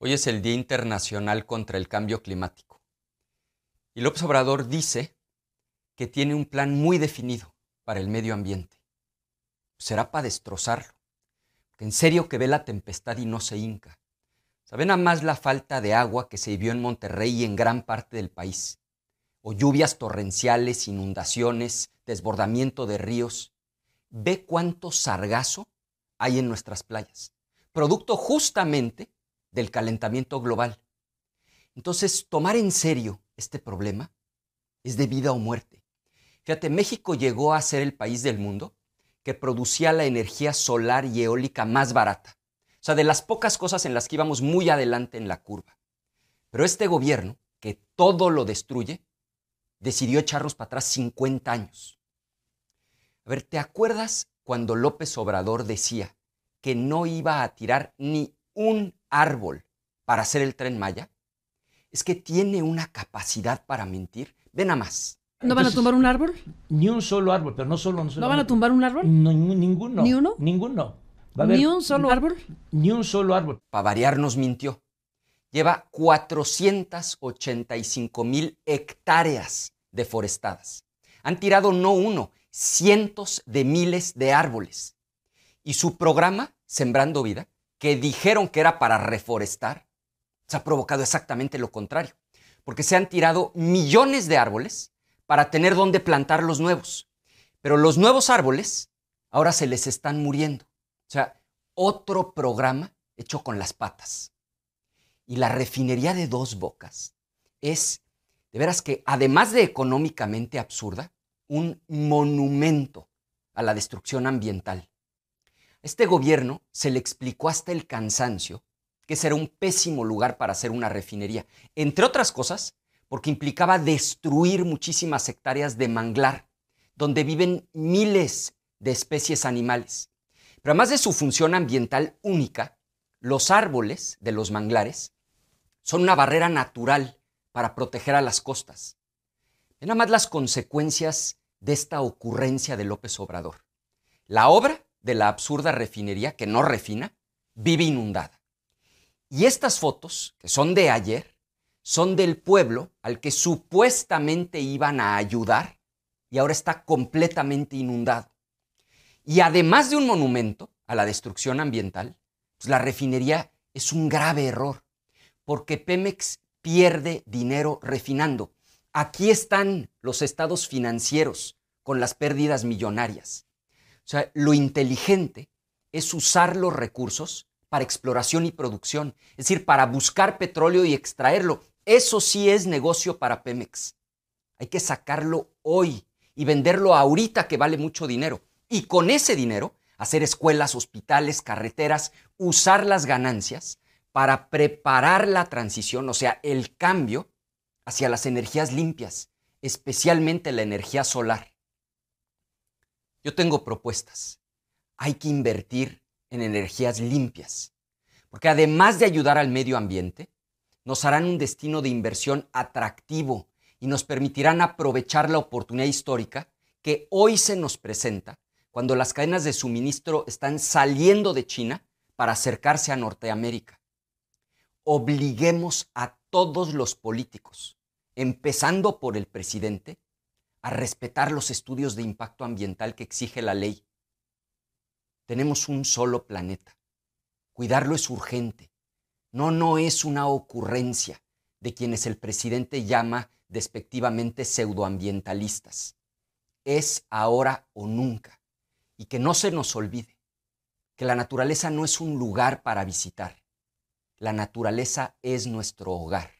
Hoy es el Día Internacional contra el Cambio Climático. Y López Obrador dice que tiene un plan muy definido para el medio ambiente. Será para destrozarlo. en serio que ve la tempestad y no se hinca. Saben nada más la falta de agua que se vivió en Monterrey y en gran parte del país. O lluvias torrenciales, inundaciones, desbordamiento de ríos. Ve cuánto sargazo hay en nuestras playas. Producto justamente del calentamiento global. Entonces, tomar en serio este problema es de vida o muerte. Fíjate, México llegó a ser el país del mundo que producía la energía solar y eólica más barata. O sea, de las pocas cosas en las que íbamos muy adelante en la curva. Pero este gobierno, que todo lo destruye, decidió echarnos para atrás 50 años. A ver, ¿te acuerdas cuando López Obrador decía que no iba a tirar ni un árbol para hacer el tren Maya es que tiene una capacidad para mentir. Ven a más. ¿No van a tumbar un árbol? Ni un solo árbol, pero no solo. No, solo ¿No van a tumbar un árbol? ninguno. ¿Ni uno? Ninguno. ¿Ni un solo árbol? Ni un solo árbol. Para variar, nos mintió. Lleva 485 mil hectáreas deforestadas. Han tirado no uno, cientos de miles de árboles. Y su programa, Sembrando Vida, que dijeron que era para reforestar, se ha provocado exactamente lo contrario, porque se han tirado millones de árboles para tener donde plantar los nuevos. Pero los nuevos árboles ahora se les están muriendo. O sea, otro programa hecho con las patas. Y la refinería de dos bocas es, de veras que, además de económicamente absurda, un monumento a la destrucción ambiental. Este gobierno se le explicó hasta el cansancio que será un pésimo lugar para hacer una refinería, entre otras cosas, porque implicaba destruir muchísimas hectáreas de manglar, donde viven miles de especies animales. Pero además de su función ambiental única, los árboles de los manglares son una barrera natural para proteger a las costas. nada más las consecuencias de esta ocurrencia de López Obrador. La obra de la absurda refinería que no refina, vive inundada. Y estas fotos, que son de ayer, son del pueblo al que supuestamente iban a ayudar y ahora está completamente inundado. Y además de un monumento a la destrucción ambiental, pues la refinería es un grave error, porque Pemex pierde dinero refinando. Aquí están los estados financieros con las pérdidas millonarias. O sea, lo inteligente es usar los recursos para exploración y producción, es decir, para buscar petróleo y extraerlo. Eso sí es negocio para Pemex. Hay que sacarlo hoy y venderlo ahorita que vale mucho dinero. Y con ese dinero, hacer escuelas, hospitales, carreteras, usar las ganancias para preparar la transición, o sea, el cambio hacia las energías limpias, especialmente la energía solar. Yo tengo propuestas. Hay que invertir en energías limpias, porque además de ayudar al medio ambiente, nos harán un destino de inversión atractivo y nos permitirán aprovechar la oportunidad histórica que hoy se nos presenta cuando las cadenas de suministro están saliendo de China para acercarse a Norteamérica. Obliguemos a todos los políticos, empezando por el presidente, respetar los estudios de impacto ambiental que exige la ley. Tenemos un solo planeta. Cuidarlo es urgente. No, no es una ocurrencia de quienes el presidente llama despectivamente pseudoambientalistas. Es ahora o nunca. Y que no se nos olvide que la naturaleza no es un lugar para visitar. La naturaleza es nuestro hogar.